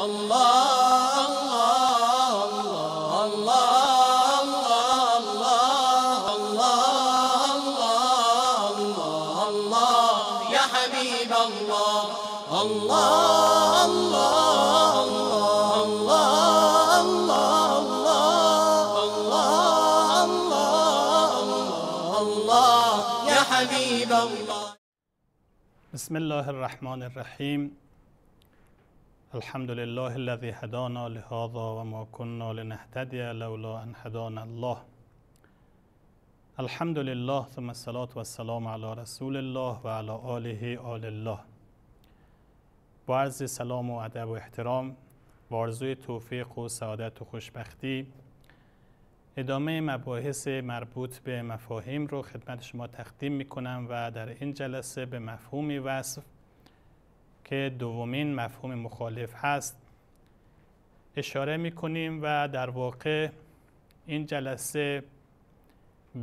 الله الله الله الله الله الله يا حبيب الله الله الله الله الله الله يا حبيب الله بسم الله الرحمن الرحيم الحمد لله الذي هدانا لهذا وما كنا لنهتدي لولا ان هدانا الله الحمد لله ثم الصلاة والسلام على رسول الله و على آله آل الله با عرض سلام و ادب و احترام و عرضوی توفیق و سعادت و خوشبختی ادامه مباحث مربوط به مفاهیم رو خدمت شما تقدیم می کنم و در این جلسه به مفهومی وصف که دومین مفهوم مخالف هست اشاره می کنیم و در واقع این جلسه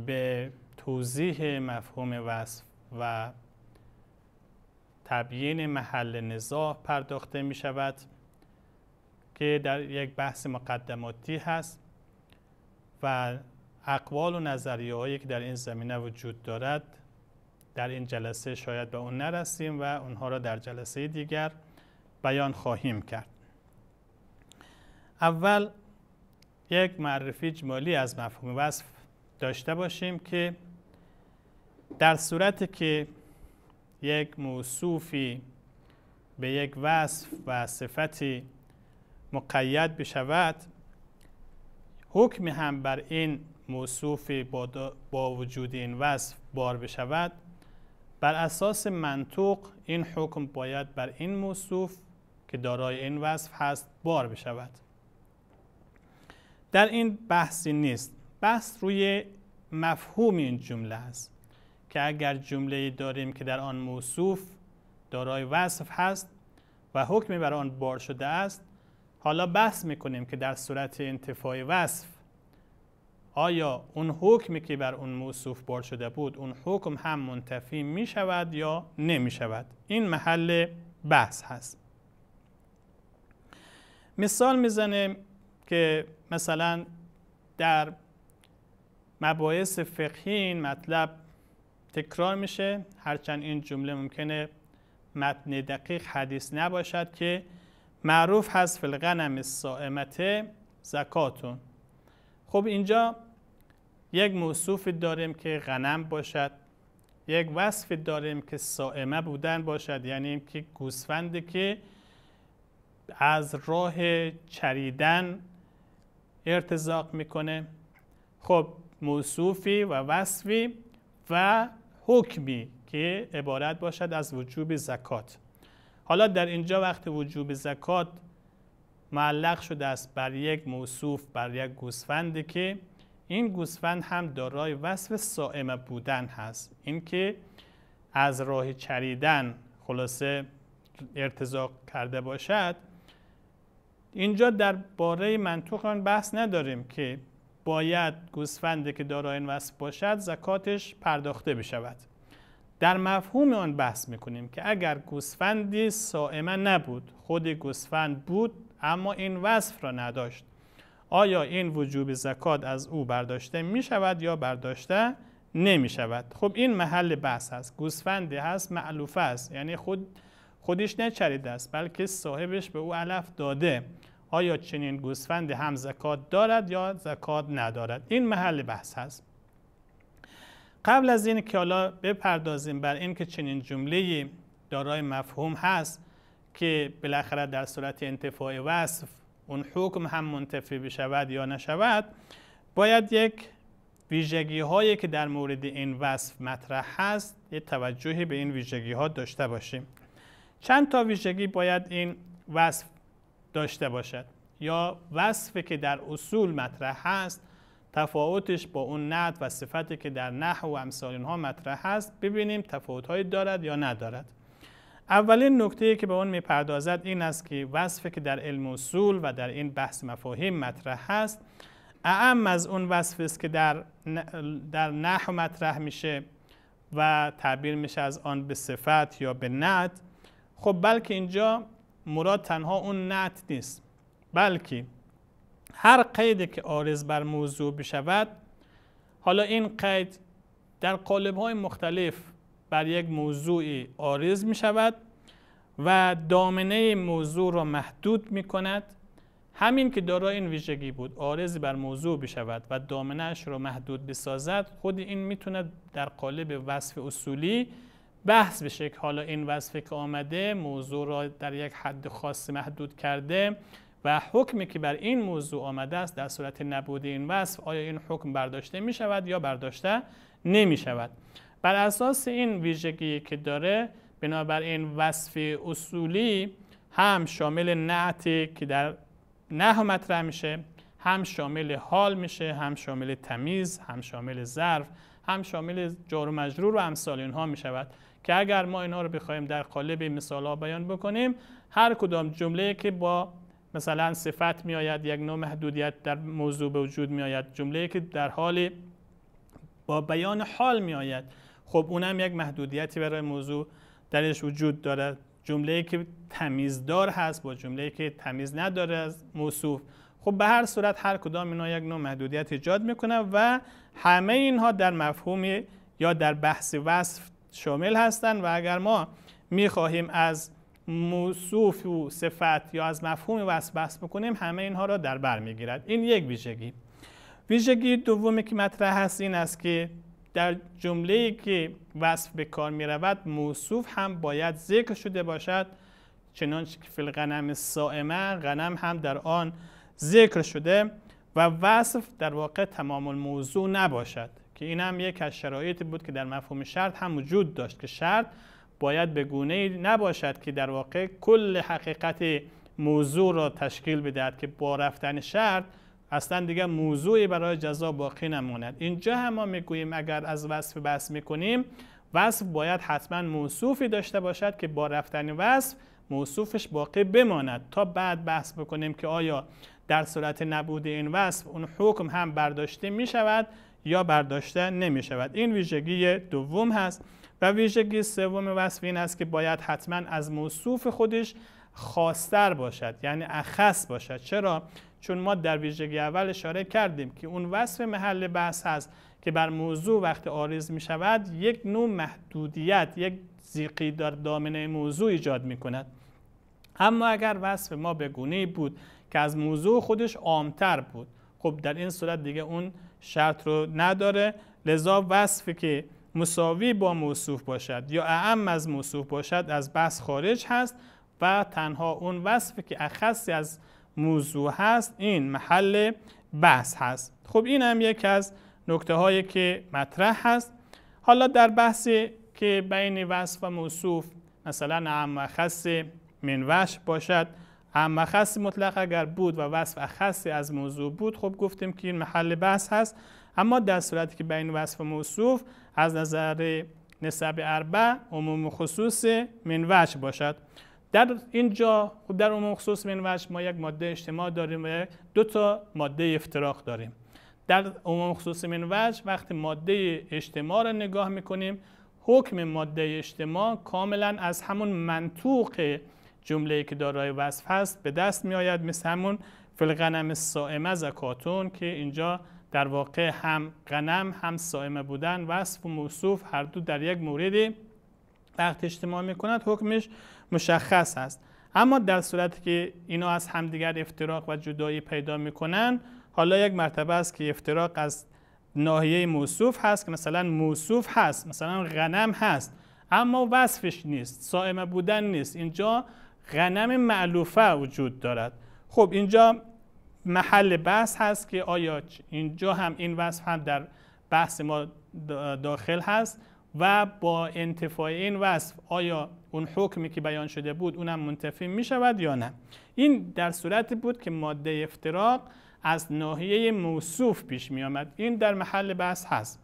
به توضیح مفهوم وصف و تبیین محل نزاع پرداخته می شود که در یک بحث مقدماتی هست و اقوال و نظریه هایی که در این زمینه وجود دارد در این جلسه شاید به اون نرسیم و اونها را در جلسه دیگر بیان خواهیم کرد اول یک معرفی اجمالی از مفهوم وصف داشته باشیم که در صورتی که یک موصوفی به یک وصف و صفتی مقید بشود حکمی هم بر این موصوفی با, با وجود این وصف بار بشود بر اساس منطوق این حکم باید بر این موصوف که دارای این وصف هست بار بشود در این بحثی نیست بحث روی مفهوم این جمله است که اگر جمله داریم که در آن موصوف دارای وصف هست و حکمی بر آن بار شده است حالا بحث میکنیم که در صورت انتفاع وصف آیا اون حکمی که بر اون موصوف بار شده بود اون حکم هم منتفی می شود یا نمی شود این محل بحث هست مثال میزنه که مثلا در مباحث فقهی این مطلب تکرار میشه هرچند این جمله ممکنه متن دقیق حدیث نباشد که معروف هست فلغنم سائمته زکاتون خب اینجا یک موصوفی داریم که غنم باشد یک وصفی داریم که سائمه بودن باشد یعنی که گوسفندی که از راه چریدن ارتزاق میکنه خب موصوفی و وصفی و حکمی که عبارت باشد از وجوب زکات حالا در اینجا وقت وجوب زکات معلق شده است بر یک موصوف بر یک گوسفندی که این گوسفند هم دارای وصف سائمه بودن هست اینکه از راه چریدن خلاصه ارتزاق کرده باشد اینجا در باره منطوق آن بحث نداریم که باید گوسفندی که دارای این وصف باشد زکاتش پرداخته بشود در مفهوم آن بحث میکنیم که اگر گوسفندی سائمه نبود خود گوسفند بود اما این وصف را نداشت آیا این وجوب زکات از او برداشته می شود یا برداشته نمی شود خب این محل بحث است گوسفندی هست معلوفه است یعنی خود خودش نچریده است بلکه صاحبش به او علف داده آیا چنین گوسفندی هم زکات دارد یا زکات ندارد این محل بحث هست قبل از این که حالا بپردازیم بر این که چنین جمله دارای مفهوم هست که بالاخره در صورت انتفاع وصف اون حکم هم منتفی بشود یا نشود باید یک ویژگی هایی که در مورد این وصف مطرح هست یه توجهی به این ویژگی ها داشته باشیم چند تا ویژگی باید این وصف داشته باشد یا وصفی که در اصول مطرح هست تفاوتش با اون ند و صفتی که در نحو و امثال اینها مطرح هست ببینیم تفاوتهایی دارد یا ندارد اولین نکته که به اون میپردازد این است که وصف که در علم اصول و در این بحث مفاهیم مطرح هست اعم از اون وصف است که در در نحو مطرح میشه و تعبیر میشه از آن به صفت یا به نعت خب بلکه اینجا مراد تنها اون نعت نیست بلکه هر قیدی که آرز بر موضوع بشود حالا این قید در قالب های مختلف بر یک موضوعی آریز می شود و دامنه موضوع را محدود می کند همین که دارای این ویژگی بود آرزی بر موضوع بشود و دامنهش را محدود بسازد خود این میتوند در قالب وصف اصولی بحث بشه که حالا این وصفی که آمده موضوع را در یک حد خاص محدود کرده و حکمی که بر این موضوع آمده است در صورت نبود این وصف آیا این حکم برداشته می شود یا برداشته نمی شود بر اساس این ویژگی که داره بنابراین وصف اصولی هم شامل نعتی که در نه مطرح میشه هم شامل حال میشه هم شامل تمیز هم شامل ظرف هم شامل جار و مجرور و امثال اینها میشود که اگر ما اینها رو بخوایم در قالب مثال ها بیان بکنیم هر کدام جمله که با مثلا صفت میآید یک نوع محدودیت در موضوع به وجود میآید جمله که در حال با بیان حال می آید خب اونم یک محدودیتی برای موضوع درش وجود دارد جمله ای که تمیزدار هست با جمله که تمیز نداره از موصوف خب به هر صورت هر کدام اینا یک نوع محدودیت ایجاد میکنه و همه اینها در مفهوم یا در بحث وصف شامل هستند و اگر ما میخواهیم از موصوف و صفت یا از مفهوم وصف بحث بکنیم همه اینها را در بر میگیرد این یک ویژگی ویژگی دومی که مطرح هست این است که در جمله که وصف به کار می رود موصوف هم باید ذکر شده باشد چنانچه که فی غنم سائمه غنم هم در آن ذکر شده و وصف در واقع تمام الموضوع نباشد که این هم یک از شرایطی بود که در مفهوم شرط هم وجود داشت که شرط باید به گونه نباشد که در واقع کل حقیقت موضوع را تشکیل بدهد که با رفتن شرط اصلا دیگه موضوعی برای جزا باقی نماند اینجا هم ما میگوییم اگر از وصف بحث میکنیم وصف باید حتما موصوفی داشته باشد که با رفتن وصف موصوفش باقی بماند تا بعد بحث بکنیم که آیا در صورت نبود این وصف اون حکم هم برداشته می شود یا برداشته نمی شود این ویژگی دوم هست و ویژگی سوم وصف این است که باید حتما از موصوف خودش خاصتر باشد یعنی اخص باشد چرا چون ما در ویژگی اول اشاره کردیم که اون وصف محل بحث هست که بر موضوع وقت آریز می شود یک نوع محدودیت یک زیقی در دامنه موضوع ایجاد می کند اما اگر وصف ما به گونه بود که از موضوع خودش عامتر بود خب در این صورت دیگه اون شرط رو نداره لذا وصفی که مساوی با موصوف باشد یا اعم از موصوف باشد از بحث خارج هست و تنها اون وصفی که اخصی از موضوع هست این محل بحث هست خب این هم یک از نکته هایی که مطرح هست حالا در بحثی که بین وصف و موصوف مثلا عم و خص منوش باشد اما خص مطلق اگر بود و وصف خص از موضوع بود خب گفتیم که این محل بحث هست اما در صورتی که بین وصف و موصوف از نظر نسب اربع عموم خصوص منوش باشد در اینجا خب در عموم خصوص منوج ما یک ماده اجتماع داریم و دو تا ماده افتراق داریم در عموم خصوص منوج وقتی ماده اجتماع را نگاه میکنیم حکم ماده اجتماع کاملا از همون منطوق جمله که دارای وصف هست به دست می آید مثل همون فلغنم سائمه زکاتون که اینجا در واقع هم غنم هم سائمه بودن وصف و موصوف هر دو در یک موردی وقت اجتماع می کند حکمش مشخص است اما در صورتی که اینا از همدیگر افتراق و جدایی پیدا میکنن حالا یک مرتبه است که افتراق از ناحیه موصوف هست که مثلا موصوف هست مثلا غنم هست اما وصفش نیست سائمه بودن نیست اینجا غنم معلوفه وجود دارد خب اینجا محل بحث هست که آیا اینجا هم این وصف هم در بحث ما داخل هست و با انتفاع این وصف آیا اون حکمی که بیان شده بود اونم منتفی می شود یا نه این در صورتی بود که ماده افتراق از ناحیه موصوف پیش می آمد این در محل بحث هست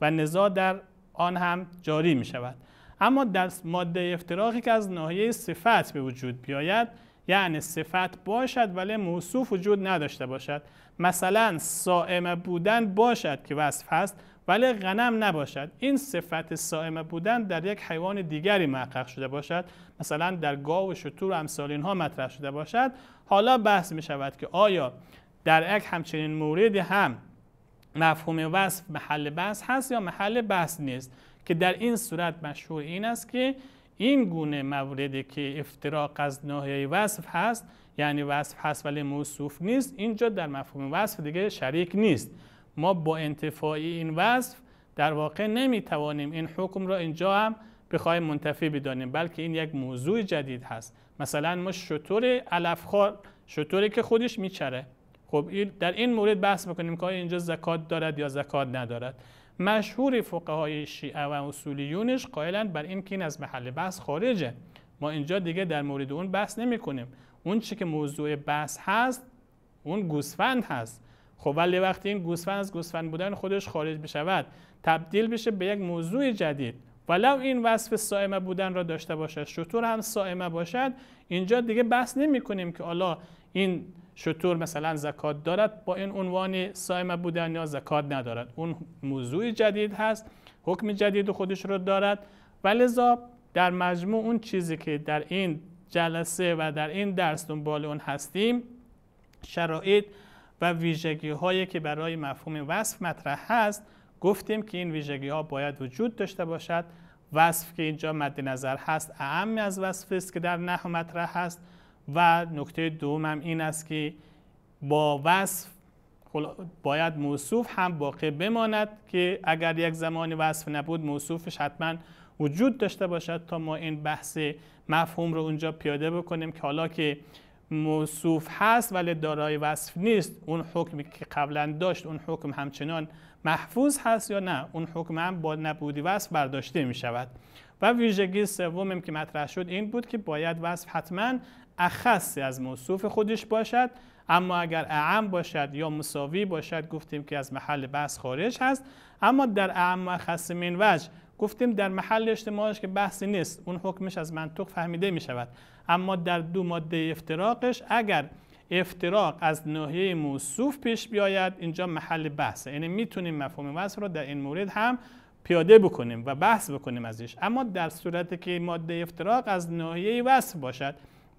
و نزاع در آن هم جاری می شود اما در ماده افتراقی که از ناحیه صفت به وجود بیاید یعنی صفت باشد ولی موصوف وجود نداشته باشد مثلا سائمه بودن باشد که وصف هست ولی غنم نباشد این صفت سائمه بودن در یک حیوان دیگری محقق شده باشد مثلا در گاو و شطور امثال اینها مطرح شده باشد حالا بحث می شود که آیا در یک همچنین موردی هم مفهوم وصف محل بحث هست یا محل بحث نیست که در این صورت مشهور این است که این گونه موردی که افتراق از ناحیه وصف هست یعنی وصف هست ولی موصوف نیست اینجا در مفهوم وصف دیگه شریک نیست ما با انتفاعی این وصف در واقع نمیتوانیم این حکم را اینجا هم بخوایم منتفی بدانیم بلکه این یک موضوع جدید هست مثلا ما شطور علفخوار شطوری که خودش میچره خب در این مورد بحث میکنیم که اینجا زکات دارد یا زکات ندارد مشهور فقهای شیعه و اصولیونش قائلند بر این که این از محل بحث خارجه ما اینجا دیگه در مورد اون بحث نمی کنیم اون چی که موضوع بحث هست اون گوسفند هست خب ولی وقتی این گوسفند از گوسفند بودن خودش خارج بشود تبدیل بشه به یک موضوع جدید ولو این وصف سائمه بودن را داشته باشد شطور هم سائمه باشد اینجا دیگه بحث نمی کنیم که حالا این شطور مثلا زکات دارد با این عنوان سائمه بودن یا زکات ندارد اون موضوع جدید هست حکم جدید خودش را دارد ولذا در مجموع اون چیزی که در این جلسه و در این درس دنبال اون هستیم شرایط و ویژگی هایی که برای مفهوم وصف مطرح هست گفتیم که این ویژگی ها باید وجود داشته باشد وصف که اینجا مد نظر هست اهم از وصف است که در نحو مطرح هست و نکته دوم هم این است که با وصف باید موصوف هم باقی بماند که اگر یک زمانی وصف نبود موصوفش حتما وجود داشته باشد تا ما این بحث مفهوم رو اونجا پیاده بکنیم که حالا که موصوف هست ولی دارای وصف نیست اون حکمی که قبلا داشت اون حکم همچنان محفوظ هست یا نه اون حکم هم با نبودی وصف برداشته می شود و ویژگی سومم که مطرح شد این بود که باید وصف حتما اخصی از موصوف خودش باشد اما اگر اعم باشد یا مساوی باشد گفتیم که از محل بحث خارج هست اما در اعم و اخص من گفتیم در محل اجتماعش که بحثی نیست اون حکمش از منطق فهمیده می شود اما در دو ماده افتراقش اگر افتراق از ناحیه موصوف پیش بیاید اینجا محل بحثه یعنی میتونیم مفهوم وصف رو در این مورد هم پیاده بکنیم و بحث بکنیم ازش اما در صورتی که ماده افتراق از ناحیه وصف باشد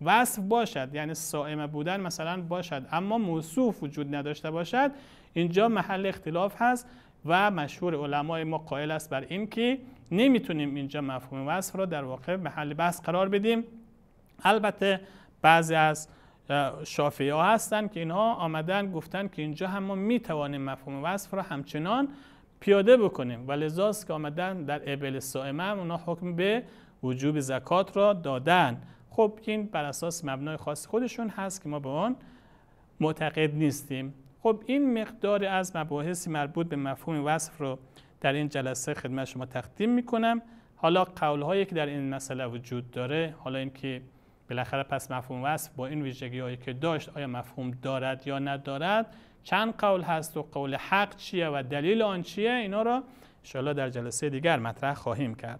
وصف باشد یعنی سائمه بودن مثلا باشد اما موصوف وجود نداشته باشد اینجا محل اختلاف هست و مشهور علمای ما قائل است بر این که نمیتونیم اینجا مفهوم وصف را در واقع محل بحث قرار بدیم البته بعضی از شافعی ها هستند که اینها آمدن گفتن که اینجا هم ما میتوانیم مفهوم وصف را همچنان پیاده بکنیم و لذاست که آمدن در ابل سائمه هم اونا حکم به وجوب زکات را دادن خب این بر اساس مبنای خاص خودشون هست که ما به آن معتقد نیستیم خب این مقدار از مباحث مربوط به مفهوم وصف رو در این جلسه خدمت شما تقدیم میکنم حالا قول هایی که در این مسئله وجود داره حالا اینکه بالاخره پس مفهوم وصف با این ویژگی هایی که داشت آیا مفهوم دارد یا ندارد چند قول هست و قول حق چیه و دلیل آن چیه اینا را انشاءالله در جلسه دیگر مطرح خواهیم کرد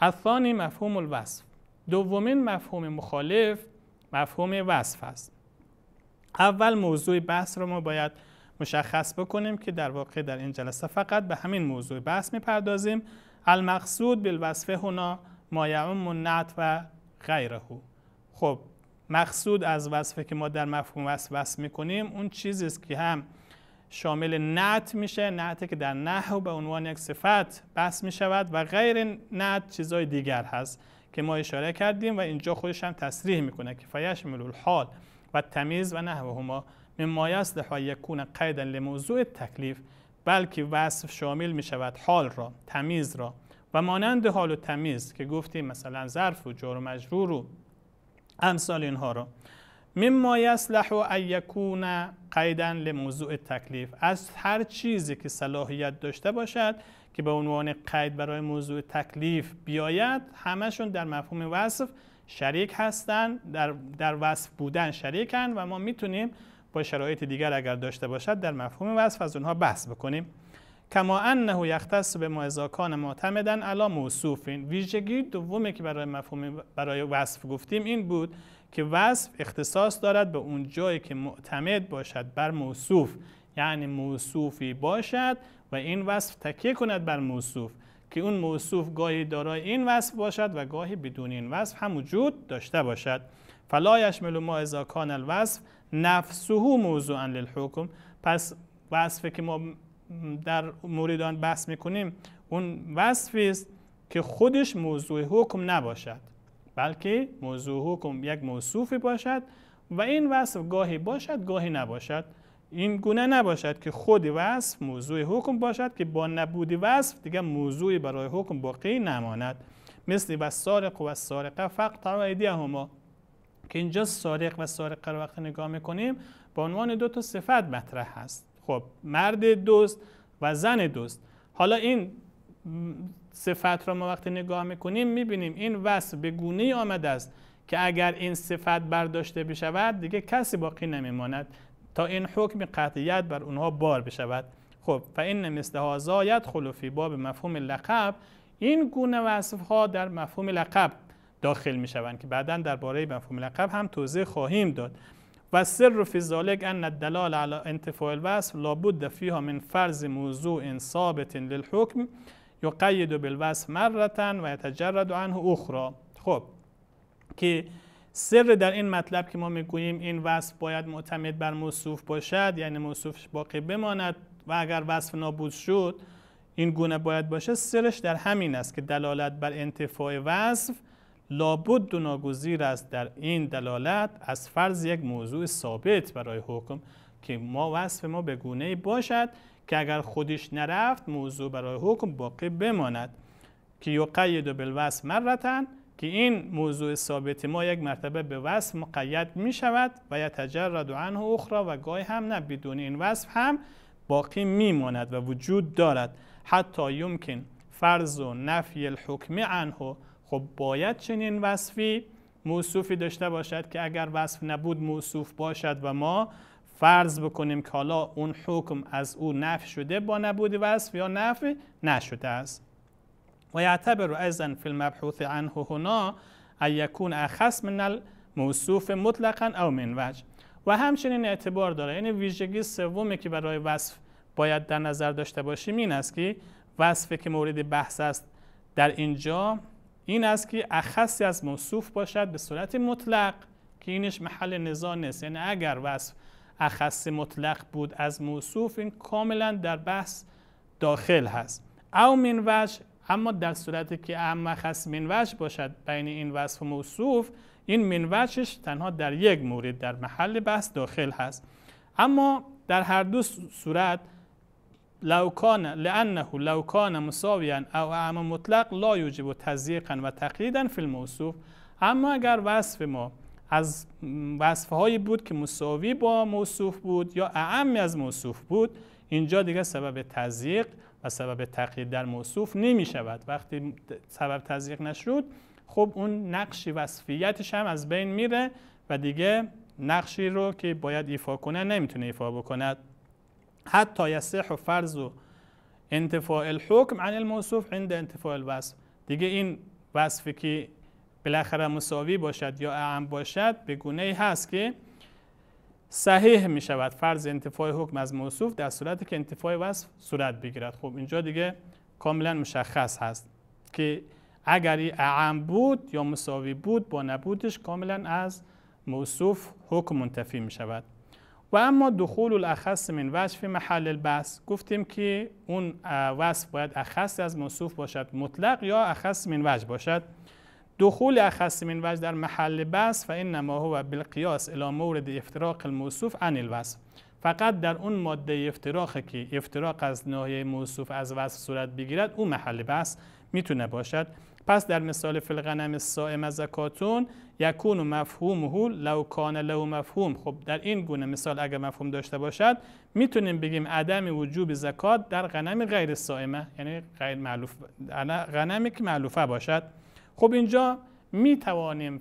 الثانی مفهوم الوصف دومین مفهوم مخالف مفهوم وصف است اول موضوع بحث رو ما باید مشخص بکنیم که در واقع در این جلسه فقط به همین موضوع بحث میپردازیم المقصود بالوصفه هنا ما یعم النعت و غیره خب مقصود از وصفه که ما در مفهوم وصف وصف میکنیم اون چیزی است که هم شامل نعت میشه نعتی که در نحو به عنوان یک صفت بحث میشود و غیر نعت چیزای دیگر هست که ما اشاره کردیم و اینجا خودش هم تصریح میکنه که ملول حال و تمیز و هما مما یصلح و یکون قیدا لموضوع تکلیف بلکه وصف شامل می شود حال را تمیز را و مانند حال و تمیز که گفتیم مثلا ظرف و جور و مجرور و امثال اینها را مما یصلح و یکون قیدا لموضوع تکلیف از هر چیزی که صلاحیت داشته باشد که به عنوان قید برای موضوع تکلیف بیاید همشون در مفهوم وصف شریک هستن در, در وصف بودن شریکن و ما میتونیم با شرایط دیگر اگر داشته باشد در مفهوم وصف از اونها بحث بکنیم کما انه یختص به معزاکان معتمدن علا موصوفین ویژگی دومی که برای مفهوم برای وصف گفتیم این بود که وصف اختصاص دارد به اون جایی که معتمد باشد بر موصوف یعنی موصوفی باشد و این وصف تکیه کند بر موصوف که اون موصوف گاهی دارای این وصف باشد و گاهی بدون این وصف هم وجود داشته باشد فلا یشمل ما اذا کان الوصف نفسه موضوعا للحکم پس وصفی که ما در مورد آن بحث میکنیم اون وصفی است که خودش موضوع حکم نباشد بلکه موضوع حکم یک موصوفی باشد و این وصف گاهی باشد گاهی نباشد این گونه نباشد که خود وصف موضوع حکم باشد که با نبود وصف دیگه موضوعی برای حکم باقی نماند مثل و سارق و سارقه فقط عیدی هما که اینجا سارق و سارقه رو وقتی نگاه میکنیم به عنوان دو تا صفت مطرح هست خب مرد دوست و زن دوست حالا این صفت را ما وقتی نگاه میکنیم میبینیم این وصف به گونه آمده است که اگر این صفت برداشته بشود دیگه کسی باقی نمیماند تا این حکم قطعیت بر اونها بار بشود خب و این مثل هازایت خلوفی باب مفهوم لقب این گونه وصف ها در مفهوم لقب داخل می شوند که بعدا درباره مفهوم لقب هم توضیح خواهیم داد و سر فی ذالک ان الدلال علی انتفاع الوصف لابد فیها من فرض موضوع ثابت للحکم یقید بالوصف مرتا و یتجرد عنه اخری خب که سر در این مطلب که ما میگوییم این وصف باید معتمد بر موصوف باشد یعنی موصوفش باقی بماند و اگر وصف نابود شد این گونه باید باشه سرش در همین است که دلالت بر انتفاع وصف لابد و ناگزیر است در این دلالت از فرض یک موضوع ثابت برای حکم که ما وصف ما به گونه باشد که اگر خودش نرفت موضوع برای حکم باقی بماند که یقید بالوصف مرتن که این موضوع ثابت ما یک مرتبه به وصف مقید می شود و و عنه اخری و گاهی هم نه بدون این وصف هم باقی میماند و وجود دارد حتی یمکن فرض و نفی الحکم عنه خب باید چنین وصفی موصوفی داشته باشد که اگر وصف نبود موصوف باشد و ما فرض بکنیم که حالا اون حکم از او نفی شده با نبود وصف یا نفی نشده است و یعتبر فی المبحوث عنه هنا ان یکون اخص من الموصوف مطلقا او من وجه و همچنین اعتبار داره یعنی ویژگی سومی که برای وصف باید در نظر داشته باشیم این است که وصفی که مورد بحث است در اینجا این است که اخصی از موصوف باشد به صورت مطلق که اینش محل نزاع نیست یعنی اگر وصف اخص مطلق بود از موصوف این کاملا در بحث داخل هست او من وجه اما در صورتی که اما خص منوش باشد بین این وصف و موصوف این منوشش تنها در یک مورد در محل بحث داخل هست اما در هر دو صورت لو کان لانه لو کان مساویا او اما مطلق لا یوجب تزیقا و تقلیدا فی الموصوف اما اگر وصف ما از وصفهایی هایی بود که مساوی با موصوف بود یا اعمی از موصوف بود اینجا دیگه سبب تزیق از سبب تغییر در موصوف نمی شود وقتی سبب تزریق نشود، خب اون نقش وصفیتش هم از بین میره و دیگه نقشی رو که باید ایفا کنه نمیتونه ایفا بکند حتی یصح و فرض و انتفاع الحکم عن الموصوف عند انتفاع الوصف دیگه این وصفی که بالاخره مساوی باشد یا اعم باشد به گونه ای هست که صحیح می شود فرض انتفاع حکم از موصوف در صورتی که انتفاع وصف صورت بگیرد خب اینجا دیگه کاملا مشخص هست که اگر اعم بود یا مساوی بود با نبودش کاملا از موصوف حکم منتفی می شود و اما دخول الاخص من وصف محل البحث گفتیم که اون وصف باید اخص از موصوف باشد مطلق یا اخص من وجه باشد دخول اخص من وجه در محل بس و نما هو بالقیاس الى مورد افتراق الموصوف عن الوصف فقط در اون ماده افتراق که افتراق از ناحیه موصوف از وصف صورت بگیرد او محل بس میتونه باشد پس در مثال فلغنم سائم از زکاتون یکون مفهومه لو کان لو مفهوم خب در این گونه مثال اگر مفهوم داشته باشد میتونیم بگیم عدم وجوب زکات در غنم غیر سائمه یعنی غیر معلوف غنمی که معلوفه باشد خب اینجا می توانیم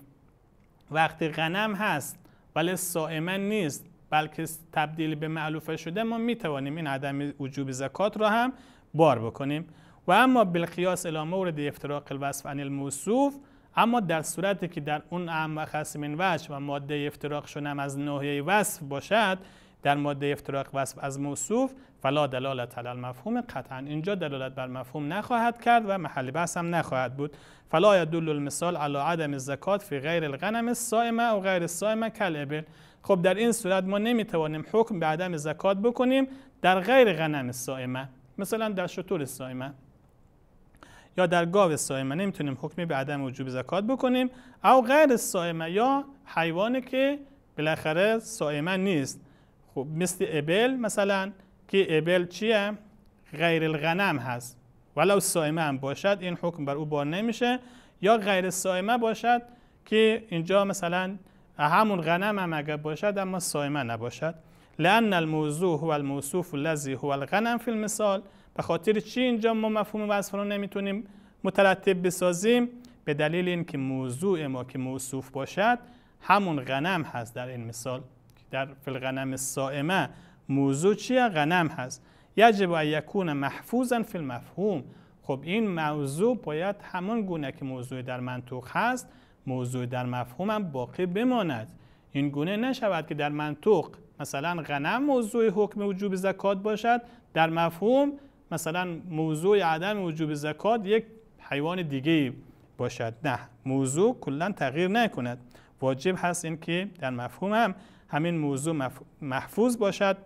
وقتی غنم هست ولی بله سائما نیست بلکه تبدیل به معلوفه شده ما می توانیم این عدم وجوب زکات را هم بار بکنیم و اما بالقیاس الی مورد افتراق الوصف عن الموصوف اما در صورتی که در اون اعم و خصم وجه و ماده افتراق هم از ناحیه وصف باشد در ماده افتراق وصف از موصوف فلا دلالت علی المفهوم قطعا اینجا دلالت بر مفهوم نخواهد کرد و محل بحث هم نخواهد بود فلا یدل المثال علی عدم زکات فی غیر الغنم الصائمه و غیر الصائمه کالابل خب در این صورت ما نمیتوانیم حکم به عدم زکات بکنیم در غیر غنم الصائمه مثلا در شطور الصائمه یا در گاو صائمه نمیتونیم حکمی به عدم وجوب زکات بکنیم او غیر الصائمه یا حیوانی که بالاخره صائمه نیست خب مثل ابل مثلا که ابل چیه غیر الغنم هست ولو سایمه هم باشد این حکم بر او بار نمیشه یا غیر سایمه باشد که اینجا مثلا همون غنم هم اگر باشد اما سایمه نباشد لان الموضوع هو الموصوف الذي هو الغنم فی المثال به خاطر چی اینجا ما مفهوم وصف رو نمیتونیم مترتب بسازیم به دلیل اینکه موضوع ما که موصوف باشد همون غنم هست در این مثال در فلغنم سائمه موضوع چیه غنم هست یجب ان یکون محفوظا فی المفهوم خب این موضوع باید همون گونه که موضوع در منطوق هست موضوع در مفهوم هم باقی بماند این گونه نشود که در منطوق مثلا غنم موضوع حکم وجوب زکات باشد در مفهوم مثلا موضوع عدم وجوب زکات یک حیوان دیگه باشد نه موضوع کلا تغییر نکند واجب هست این که در مفهوم هم همین موضوع محفوظ باشد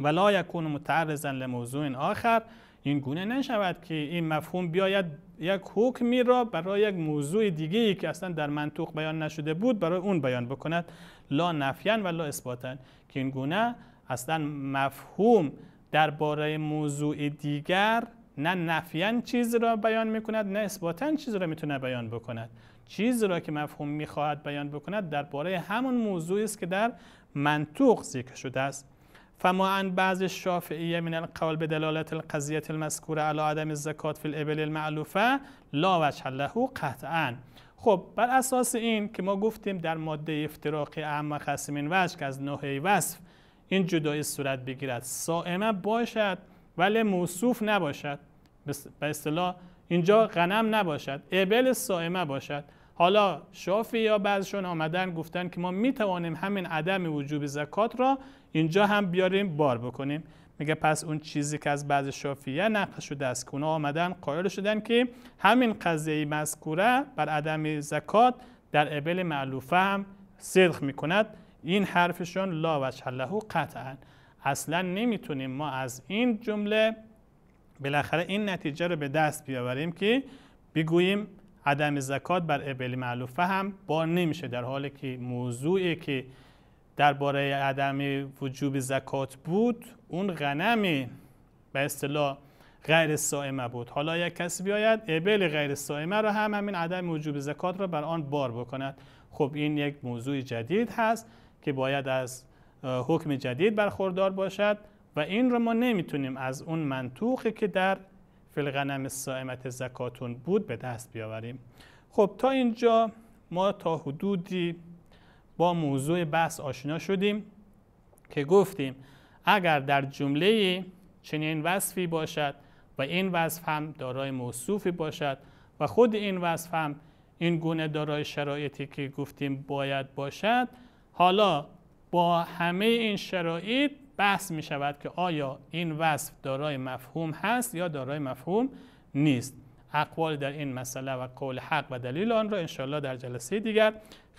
و لا یکون متعرضا لموضوع آخر این گونه نشود که این مفهوم بیاید یک حکمی را برای یک موضوع دیگه ای که اصلا در منطوق بیان نشده بود برای اون بیان بکند لا نفیان و لا اثباتن که این گونه اصلا مفهوم درباره موضوع دیگر نه نفیان چیز را بیان میکند نه اثباتن چیز را میتونه بیان بکند چیزی را که مفهوم میخواهد بیان بکند درباره همون موضوعی است که در منطوق ذکر شده است فما عن بعض الشافعیه من القول دلالت القضیه المذکوره علی عدم الزکات فی الابل المعلوفه لا وجه له قطعا خب بر اساس این که ما گفتیم در ماده افتراقی اعم خصمین وجه که از نوحه وصف این جدایی صورت بگیرد سائمه باشد ولی موصوف نباشد به اصطلاح اینجا غنم نباشد ابل سائمه باشد حالا شافی یا بعضشون آمدن گفتن که ما میتوانیم همین عدم وجوب زکات را اینجا هم بیاریم بار بکنیم میگه پس اون چیزی که از بعض شافیه نقل شده است که اونا آمدن قائل شدن که همین قضیه مذکوره بر عدم زکات در ابل معلوفه هم صدق میکند این حرفشون لا وجه له قطعا اصلا نمیتونیم ما از این جمله بالاخره این نتیجه رو به دست بیاوریم که بگوییم عدم زکات بر ابل معلوفه هم بار نمیشه در حالی که موضوعی که درباره عدم وجوب زکات بود اون غنمی به اصطلاح غیر سائمه بود حالا یک کسی بیاید ابل غیر سائمه رو هم همین عدم وجوب زکات رو بر آن بار بکند خب این یک موضوع جدید هست که باید از حکم جدید برخوردار باشد و این رو ما نمیتونیم از اون منطوقی که در فلغنم سائمت زکاتون بود به دست بیاوریم خب تا اینجا ما تا حدودی با موضوع بحث آشنا شدیم که گفتیم اگر در جمله چنین وصفی باشد و این وصف هم دارای موصوفی باشد و خود این وصف هم این گونه دارای شرایطی که گفتیم باید باشد حالا با همه این شرایط بحث می شود که آیا این وصف دارای مفهوم هست یا دارای مفهوم نیست اقوال در این مسئله و قول حق و دلیل آن را انشاءالله در جلسه دیگر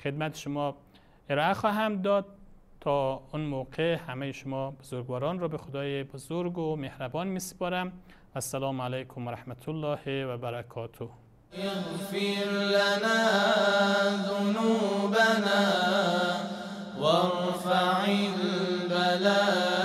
خدمت شما ارائه خواهم داد تا اون موقع همه شما بزرگواران را به خدای بزرگ و مهربان می سپارم السلام علیکم و رحمت الله و برکاته اغفر لنا ذنوبنا لا